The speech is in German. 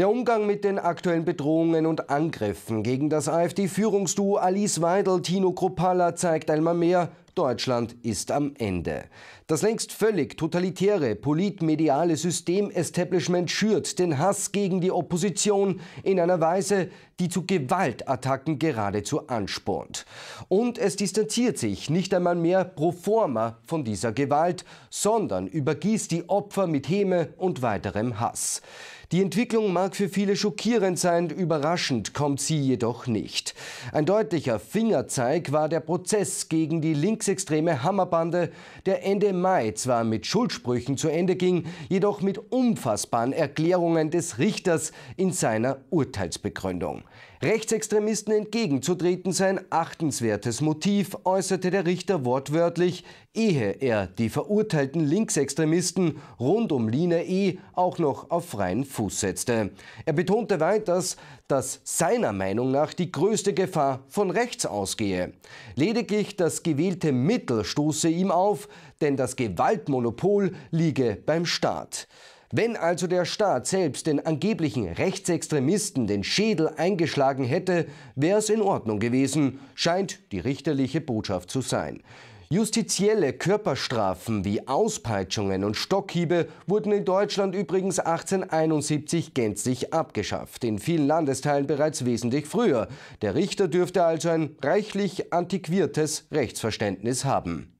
Der Umgang mit den aktuellen Bedrohungen und Angriffen gegen das AfD-Führungsduo Alice Weidel-Tino Kropala zeigt einmal mehr, Deutschland ist am Ende. Das längst völlig totalitäre politmediale Systemestablishment schürt den Hass gegen die Opposition in einer Weise, die zu Gewaltattacken geradezu anspornt. Und es distanziert sich nicht einmal mehr pro forma von dieser Gewalt, sondern übergießt die Opfer mit Häme und weiterem Hass. Die Entwicklung mag für viele schockierend sein, überraschend kommt sie jedoch nicht. Ein deutlicher Fingerzeig war der Prozess gegen die linke linksextreme Hammerbande, der Ende Mai zwar mit Schuldsprüchen zu Ende ging, jedoch mit unfassbaren Erklärungen des Richters in seiner Urteilsbegründung. Rechtsextremisten entgegenzutreten sei ein achtenswertes Motiv, äußerte der Richter wortwörtlich, ehe er die verurteilten Linksextremisten rund um Line E auch noch auf freien Fuß setzte. Er betonte weiters, dass seiner Meinung nach die größte Gefahr von rechts ausgehe. Lediglich das gewählte Mittel stoße ihm auf, denn das Gewaltmonopol liege beim Staat. Wenn also der Staat selbst den angeblichen Rechtsextremisten den Schädel eingeschlagen hätte, wäre es in Ordnung gewesen, scheint die richterliche Botschaft zu sein. Justizielle Körperstrafen wie Auspeitschungen und Stockhiebe wurden in Deutschland übrigens 1871 gänzlich abgeschafft, in vielen Landesteilen bereits wesentlich früher. Der Richter dürfte also ein reichlich antiquiertes Rechtsverständnis haben.